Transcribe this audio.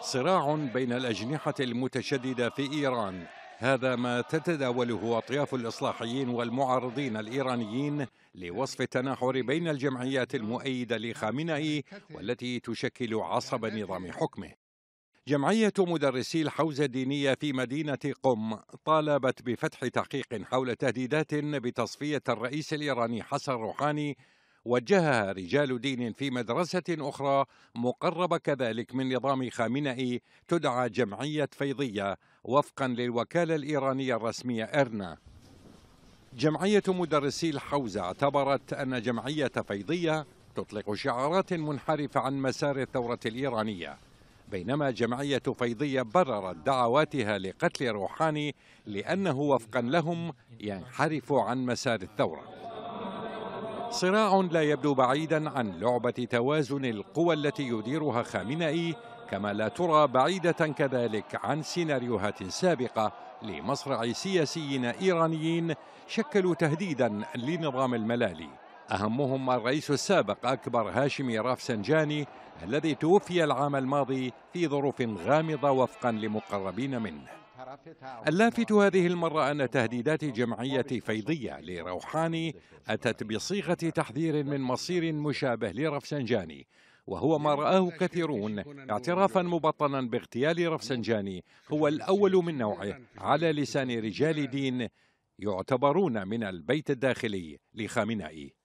صراع بين الأجنحة المتشددة في إيران هذا ما تتداوله أطياف الإصلاحيين والمعارضين الإيرانيين لوصف التناحر بين الجمعيات المؤيدة لخامنئي والتي تشكل عصب نظام حكمه جمعية مدرسي الحوزة الدينية في مدينة قم طالبت بفتح تحقيق حول تهديدات بتصفية الرئيس الإيراني حسن روحاني وجهها رجال دين في مدرسة أخرى مقربة كذلك من نظام خامنئي تدعى جمعية فيضية وفقا للوكالة الإيرانية الرسمية إرنا جمعية مدرسي الحوزة اعتبرت أن جمعية فيضية تطلق شعارات منحرفة عن مسار الثورة الإيرانية بينما جمعية فيضية بررت دعواتها لقتل روحاني لأنه وفقا لهم ينحرف عن مسار الثورة صراع لا يبدو بعيدا عن لعبة توازن القوى التي يديرها خامنئي كما لا ترى بعيدة كذلك عن سيناريوهات سابقة لمصرع سياسيين إيرانيين شكلوا تهديدا لنظام الملالي أهمهم الرئيس السابق أكبر هاشمي رافسنجاني الذي توفي العام الماضي في ظروف غامضة وفقا لمقربين منه اللافت هذه المرة أن تهديدات جمعية فيضية لروحاني أتت بصيغة تحذير من مصير مشابه لرفسنجاني وهو ما رآه كثيرون اعترافا مبطنا باغتيال رفسنجاني هو الأول من نوعه على لسان رجال دين يعتبرون من البيت الداخلي لخامنائي